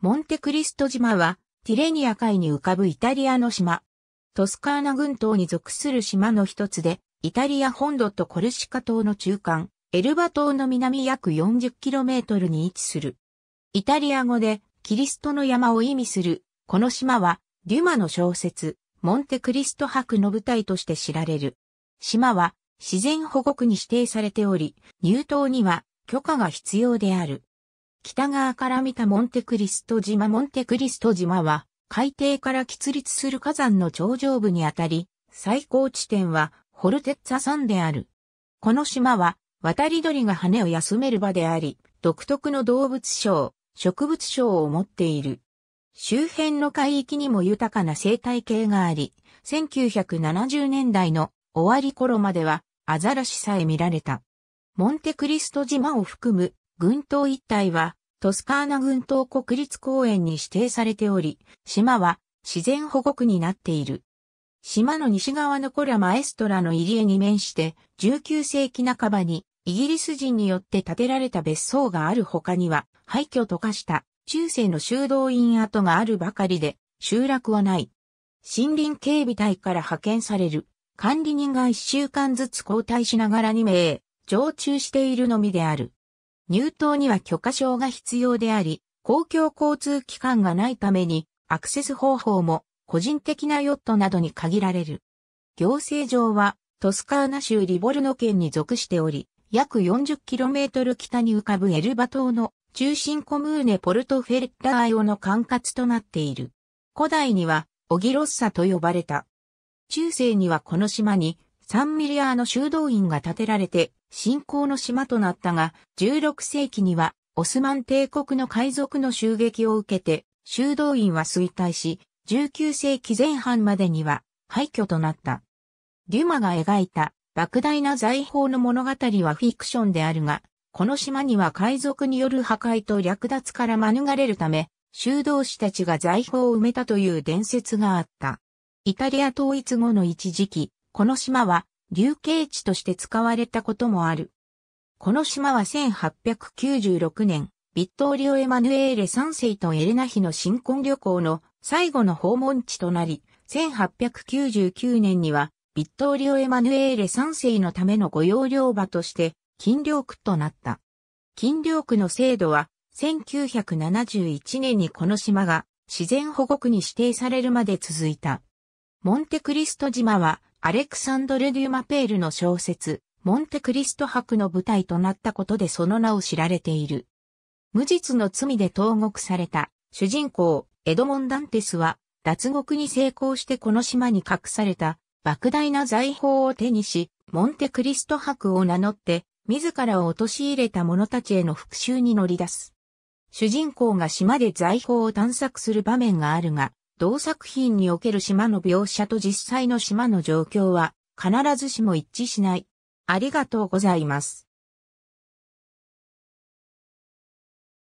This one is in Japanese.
モンテクリスト島は、ティレニア海に浮かぶイタリアの島。トスカーナ群島に属する島の一つで、イタリア本土とコルシカ島の中間、エルバ島の南約 40km に位置する。イタリア語で、キリストの山を意味する、この島は、デュマの小説、モンテクリスト博の舞台として知られる。島は、自然保護区に指定されており、入島には許可が必要である。北側から見たモンテクリスト島モンテクリスト島は、海底から喫立する火山の頂上部にあたり、最高地点はホルテッツァ山である。この島は、渡り鳥が羽を休める場であり、独特の動物賞、植物賞を持っている。周辺の海域にも豊かな生態系があり、1970年代の終わり頃まではアザラシさえ見られた。モンテクリスト島を含む群島一帯は、トスカーナ群島国立公園に指定されており、島は自然保護区になっている。島の西側のコラマエストラの入り江に面して、19世紀半ばにイギリス人によって建てられた別荘がある他には、廃墟と化した中世の修道院跡があるばかりで、集落はない。森林警備隊から派遣される管理人が一週間ずつ交代しながら2名、常駐しているのみである。入島には許可証が必要であり、公共交通機関がないために、アクセス方法も個人的なヨットなどに限られる。行政上はトスカーナ州リボルノ県に属しており、約 40km 北に浮かぶエルバ島の中心コムーネポルトフェレッラーオの管轄となっている。古代にはオギロッサと呼ばれた。中世にはこの島にサンミリアーの修道院が建てられて信仰の島となったが、16世紀にはオスマン帝国の海賊の襲撃を受けて、修道院は衰退し、19世紀前半までには廃墟となった。デュマが描いた莫大な財宝の物語はフィクションであるが、この島には海賊による破壊と略奪から免れるため、修道士たちが財宝を埋めたという伝説があった。イタリア統一後の一時期、この島は流刑地として使われたこともある。この島は1896年、ビットーリオ・エマヌエーレ3世とエレナ妃の新婚旅行の最後の訪問地となり、1899年にはビットーリオ・エマヌエーレ3世のための御用領場として金領区となった。金領区の制度は1971年にこの島が自然保護区に指定されるまで続いた。モンテクリスト島はアレクサンドル・デュマペールの小説、モンテクリスト博の舞台となったことでその名を知られている。無実の罪で投獄された主人公、エドモン・ダンテスは、脱獄に成功してこの島に隠された莫大な財宝を手にし、モンテクリスト博を名乗って、自らを陥れた者たちへの復讐に乗り出す。主人公が島で財宝を探索する場面があるが、同作品における島の描写と実際の島の状況は必ずしも一致しない。ありがとうございます。